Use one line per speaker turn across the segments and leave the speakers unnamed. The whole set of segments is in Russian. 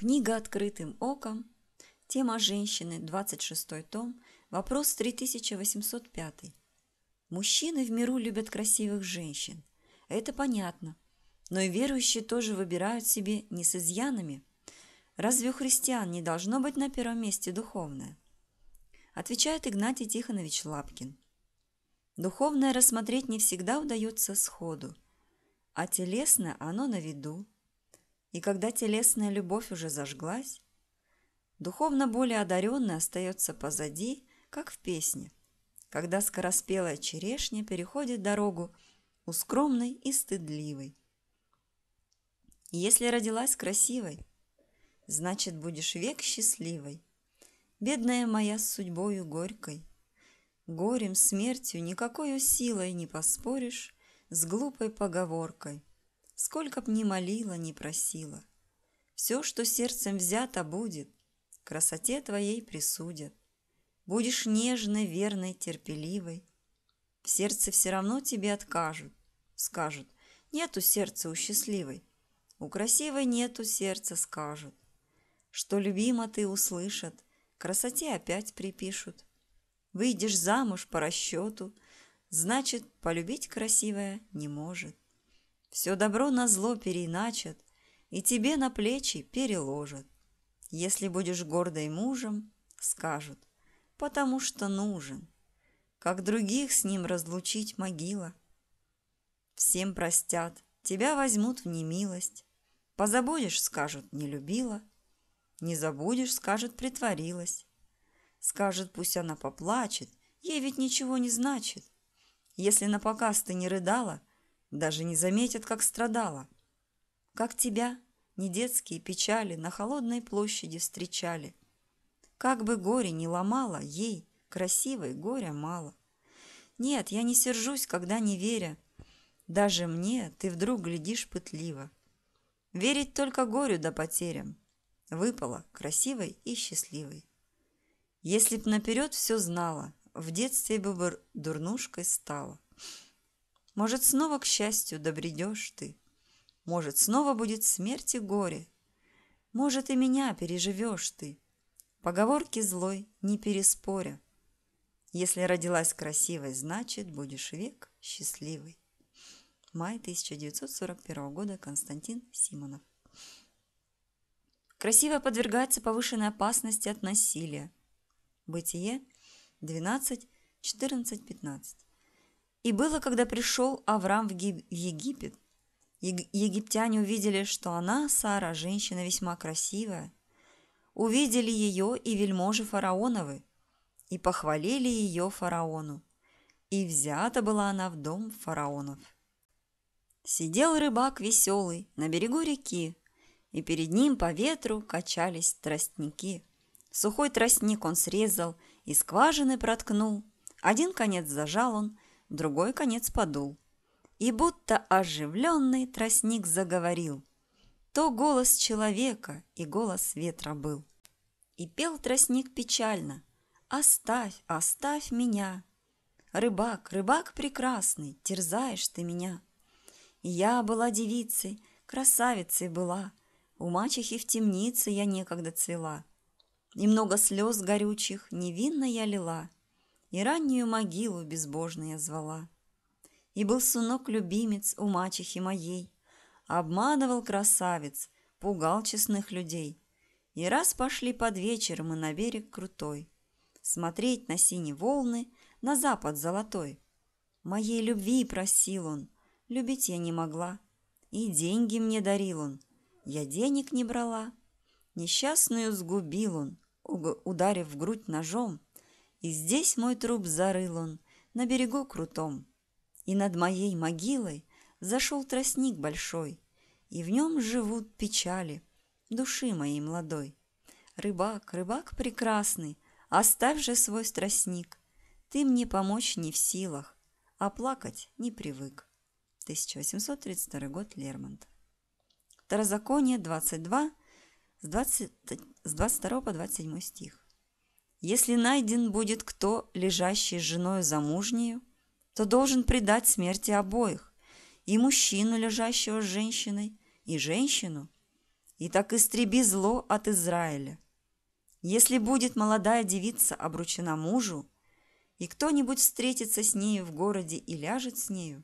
Книга «Открытым оком», тема «Женщины», 26 том, вопрос 3805. Мужчины в миру любят красивых женщин. Это понятно. Но и верующие тоже выбирают себе не с изъянами. Разве у христиан не должно быть на первом месте духовное? Отвечает Игнатий Тихонович Лапкин. Духовное рассмотреть не всегда удается сходу, а телесное оно на виду – и когда телесная любовь уже зажглась, духовно более одаренный остается позади, как в песне, когда скороспелая черешня переходит дорогу у скромной и стыдливой. Если родилась красивой, значит, будешь век счастливой. Бедная моя с судьбою горькой, горем, смертью, никакой силой не поспоришь с глупой поговоркой – сколько б ни молила, ни просила. Все, что сердцем взято будет, красоте твоей присудят. Будешь нежной, верной, терпеливой. В сердце все равно тебе откажут, скажут, нету сердца у счастливой, у красивой нету сердца, скажут. Что любима ты услышат, красоте опять припишут. Выйдешь замуж по расчету, значит, полюбить красивая не может. Все добро на зло переиначат и тебе на плечи переложат. Если будешь гордой мужем, скажут, потому что нужен. Как других с ним разлучить могила. Всем простят, тебя возьмут в немилость. Позабудешь, скажут, не любила. Не забудешь, скажет, притворилась. Скажет, пусть она поплачет, ей ведь ничего не значит. Если на показ ты не рыдала, даже не заметят, как страдала. Как тебя, недетские печали, на холодной площади встречали. Как бы горе не ломало, ей, красивой, горя мало. Нет, я не сержусь, когда не веря. Даже мне ты вдруг глядишь пытливо. Верить только горю до да потерям. Выпала красивой и счастливой. Если б наперед все знала, в детстве бы дурнушкой стала. Может, снова к счастью добредешь ты. Может, снова будет смерть и горе. Может, и меня переживешь ты. Поговорки злой не переспоря. Если родилась красивой, значит, будешь век счастливый. Май 1941 года Константин Симонов. Красивая подвергается повышенной опасности от насилия. Бытие 12, 14, 15. И было, когда пришел Авраам в, Египет. Египтяне увидели, что она, Сара, женщина весьма красивая. Увидели ее и вельможи фараоновы, и похвалили ее фараону. И взята была она в дом фараонов. Сидел рыбак веселый на берегу реки, и перед ним по ветру качались тростники. Сухой тростник он срезал и скважины проткнул. Один конец зажал он – другой конец подул. И будто оживленный тростник заговорил. То голос человека и голос ветра был. И пел тростник печально. «Оставь, оставь меня! Рыбак, рыбак прекрасный, терзаешь ты меня!» И я была девицей, красавицей была, У мачехи в темнице я некогда цвела, И много слез горючих невинно я лила — и раннюю могилу безбожно звала. И был сынок любимец у мачехи моей, обманывал красавец, пугал честных людей. И раз пошли под вечер мы на берег крутой, смотреть на синие волны, на запад золотой. Моей любви просил он, любить я не могла, и деньги мне дарил он, я денег не брала. Несчастную сгубил он, ударив в грудь ножом, и здесь мой труп зарыл он, на берегу крутом. И над моей могилой зашел тростник большой, И в нем живут печали души моей молодой. Рыбак, рыбак прекрасный, оставь же свой тростник. Ты мне помочь не в силах, а плакать не привык. 1832 год, Лермонт. Второзаконие 22, с, 20, с 22 по 27 стих. Если найден будет кто, лежащий с женой замужнею, то должен предать смерти обоих, и мужчину, лежащего с женщиной, и женщину, и так истреби зло от Израиля. Если будет молодая девица обручена мужу, и кто-нибудь встретится с нею в городе и ляжет с нею,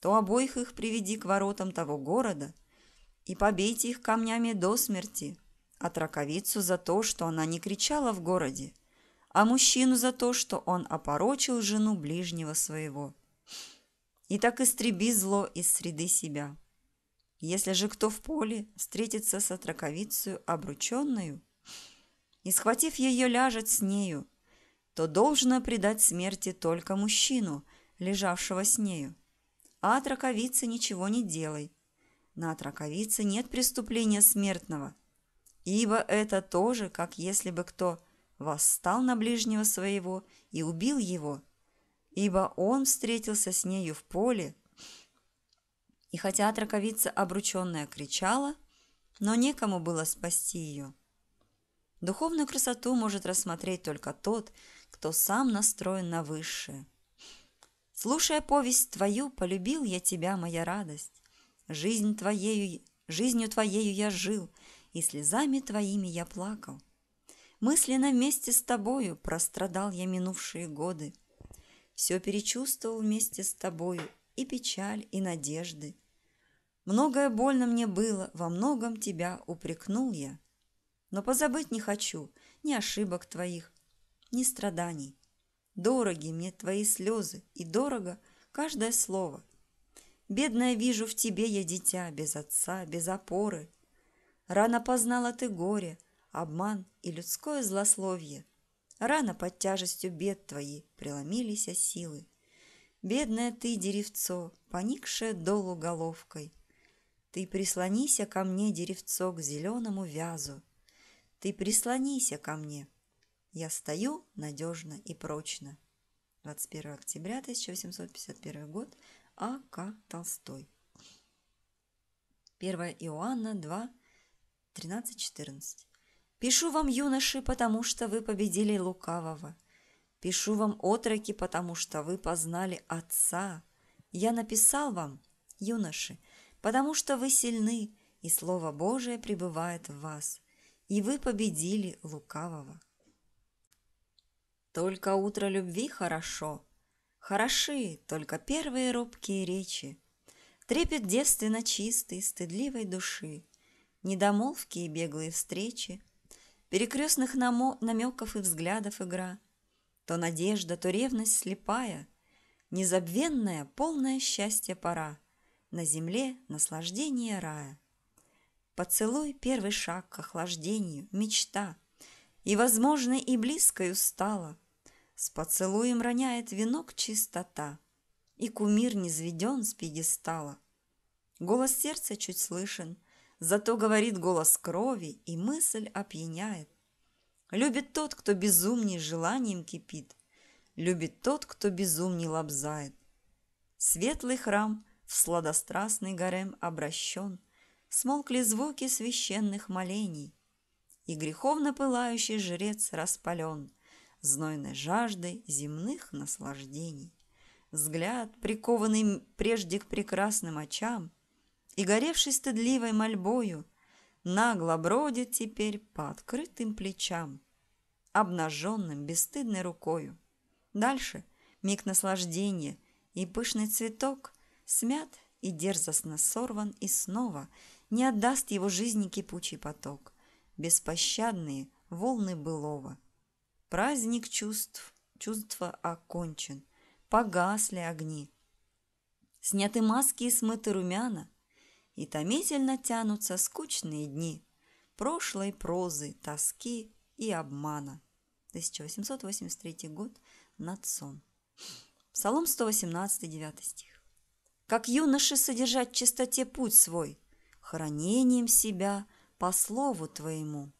то обоих их приведи к воротам того города и побейте их камнями до смерти, от раковицу за то, что она не кричала в городе, а мужчину за то, что он опорочил жену ближнего своего. И так истреби зло из среды себя. Если же кто в поле встретится с отраковицею обрученную и, схватив ее, ляжет с нею, то должно предать смерти только мужчину, лежавшего с нею. А от раковицы ничего не делай. На от нет преступления смертного – Ибо это тоже, как если бы кто восстал на ближнего своего и убил его, ибо он встретился с нею в поле. И хотя отраковица обрученная кричала, но некому было спасти ее. Духовную красоту может рассмотреть только тот, кто сам настроен на высшее. Слушая повесть твою, полюбил я тебя, моя радость. Жизнь твоею, жизнью твоею я жил – и слезами твоими я плакал. Мысленно вместе с тобою прострадал я минувшие годы. Все перечувствовал вместе с тобою, и печаль, и надежды. Многое больно мне было, во многом тебя упрекнул я. Но позабыть не хочу ни ошибок твоих, ни страданий. Дороги мне твои слезы, и дорого каждое слово. Бедное вижу в тебе я дитя, без отца, без опоры – Рано познала ты горе, обман и людское злословие. Рано под тяжестью бед твои преломились силы. Бедное ты, деревцо, поникшая долу головкой. Ты прислонися ко мне, деревцо, к зеленому вязу. Ты прислонися ко мне. Я стою надежно и прочно. 21 октября 1851 год. А.К. Толстой. 1 Иоанна 2, 13-14. «Пишу вам, юноши, потому что вы победили лукавого. Пишу вам, отроки, потому что вы познали Отца. Я написал вам, юноши, потому что вы сильны, и Слово Божие пребывает в вас, и вы победили лукавого». Только утро любви хорошо, Хороши только первые робкие речи, Трепет девственно чистой, стыдливой души, недомолвки и беглые встречи, перекрестных намеков и взглядов игра, то надежда, то ревность слепая, незабвенная, полная счастья пора, на земле наслаждение рая. Поцелуй первый шаг к охлаждению, мечта, и, возможно, и близкою стала. С поцелуем роняет венок чистота, и кумир низведен с пьедестала. Голос сердца чуть слышен – Зато говорит голос крови, и мысль опьяняет. Любит тот, кто безумней желанием кипит, Любит тот, кто безумней лобзает. Светлый храм в сладострастный гарем обращен, Смолкли звуки священных молений, И греховно пылающий жрец распален Знойной жаждой земных наслаждений. Взгляд, прикованный прежде к прекрасным очам, и, горевший стыдливой мольбою, нагло бродит теперь по открытым плечам, обнаженным бесстыдной рукою. Дальше миг наслаждения, и пышный цветок смят и дерзостно сорван, и снова не отдаст его жизни кипучий поток, беспощадные волны былого. Праздник чувств, чувства окончен, погасли огни. Сняты маски и смыты румяна – и томительно тянутся скучные дни прошлой прозы, тоски и обмана. 1883 год, Надсон. Псалом 118, 9 стих. «Как юноши содержать в чистоте путь свой, хранением себя по слову твоему».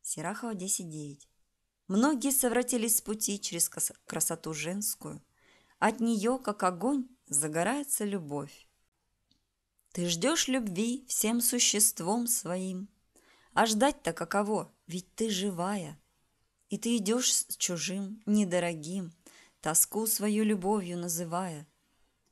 Сирахова 10.9. Многие совратились с пути через красоту женскую. От нее, как огонь, загорается любовь. Ты ждешь любви всем существом своим. А ждать-то каково, ведь ты живая. И ты идешь с чужим, недорогим, Тоску свою любовью называя.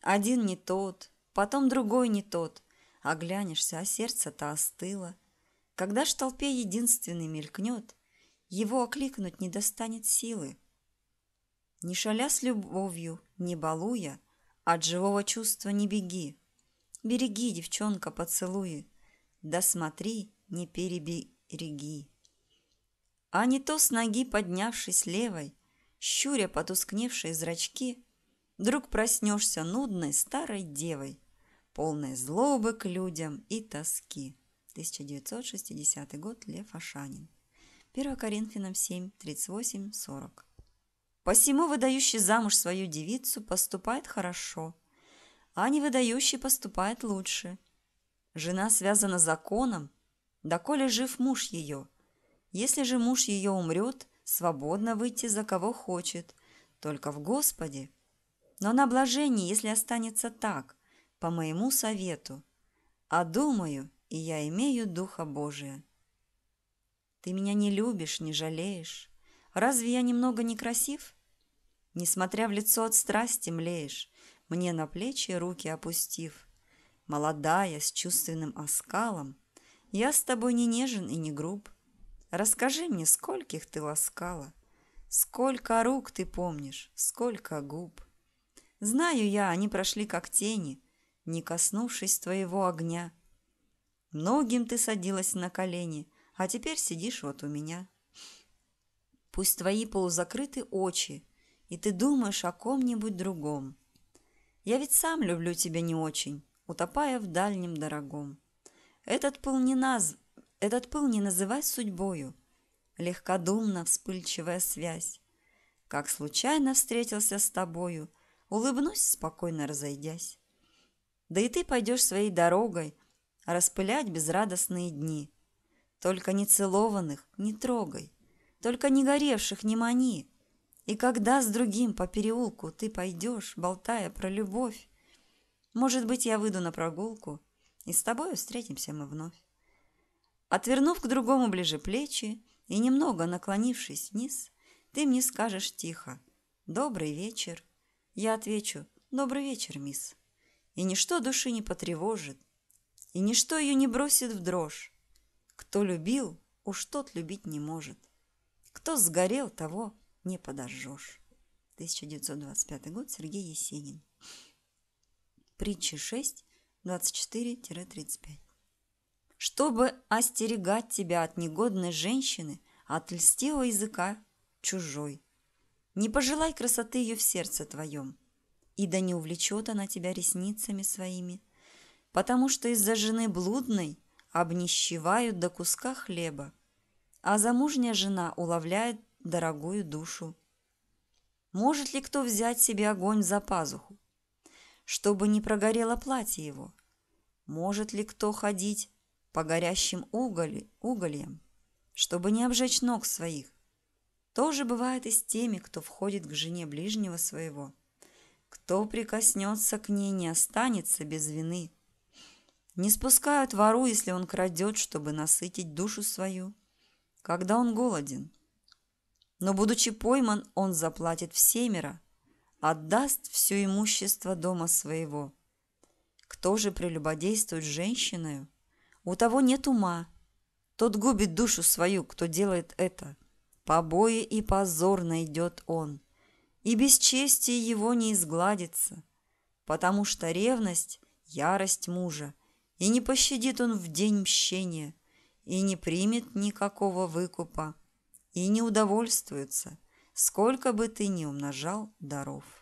Один не тот, потом другой не тот, А глянешься, а сердце-то остыло. Когда ж толпе единственный мелькнет, Его окликнуть не достанет силы. Не шаля с любовью, не балуя, От живого чувства не беги — Береги, девчонка, поцелуи, да смотри, не перебереги. А не то с ноги поднявшись левой, щуря потускневшие зрачки, вдруг проснешься нудной старой девой, полной злобы к людям и тоски. 1960 год, Лев Ашанин. 1 Коринфянам 7, 38, 40. «Посему выдающий замуж свою девицу поступает хорошо, а невыдающий поступает лучше. Жена связана законом, доколе жив муж ее. Если же муж ее умрет, свободно выйти за кого хочет, только в Господе. Но на блажении, если останется так, по моему совету, а думаю, и я имею Духа Божия. Ты меня не любишь, не жалеешь. Разве я немного некрасив? Несмотря в лицо от страсти млеешь, мне на плечи руки опустив. Молодая, с чувственным оскалом, я с тобой не нежен и не груб. Расскажи мне, скольких ты ласкала, сколько рук ты помнишь, сколько губ. Знаю я, они прошли как тени, не коснувшись твоего огня. Многим ты садилась на колени, а теперь сидишь вот у меня. Пусть твои полузакрыты очи, и ты думаешь о ком-нибудь другом – я ведь сам люблю тебя не очень, утопая в дальнем дорогом. Этот пыл не, наз... Этот пыл не называй судьбою, легкодумно вспыльчивая связь. Как случайно встретился с тобою, улыбнусь, спокойно разойдясь. Да и ты пойдешь своей дорогой, распылять безрадостные дни. Только не целованных не трогай, только не горевших не мани, и когда с другим по переулку ты пойдешь, болтая про любовь, может быть, я выйду на прогулку, и с тобою встретимся мы вновь. Отвернув к другому ближе плечи и немного наклонившись вниз, ты мне скажешь тихо «Добрый вечер». Я отвечу «Добрый вечер, мисс». И ничто души не потревожит, и ничто ее не бросит в дрожь. Кто любил, уж тот любить не может. Кто сгорел, того не подожжешь. 1925 год, Сергей Есенин. Притчи 6, 24-35. Чтобы остерегать тебя от негодной женщины, от льстивого языка чужой, не пожелай красоты ее в сердце твоем, и да не увлечет она тебя ресницами своими, потому что из-за жены блудной обнищевают до куска хлеба, а замужняя жена уловляет дорогую душу. Может ли кто взять себе огонь за пазуху, чтобы не прогорело платье его? Может ли кто ходить по горящим уголь угольям, чтобы не обжечь ног своих? Тоже бывает и с теми, кто входит к жене ближнего своего. Кто прикоснется к ней, не останется без вины. Не спускают вору, если он крадет, чтобы насытить душу свою, когда он голоден. Но, будучи пойман, он заплатит всемеро, отдаст все имущество дома своего. Кто же прелюбодействует с женщиною? У того нет ума. Тот губит душу свою, кто делает это. Побои и позор найдет он, и бесчестие его не изгладится, потому что ревность – ярость мужа, и не пощадит он в день мщения, и не примет никакого выкупа, и не удовольствуются, сколько бы ты ни умножал даров.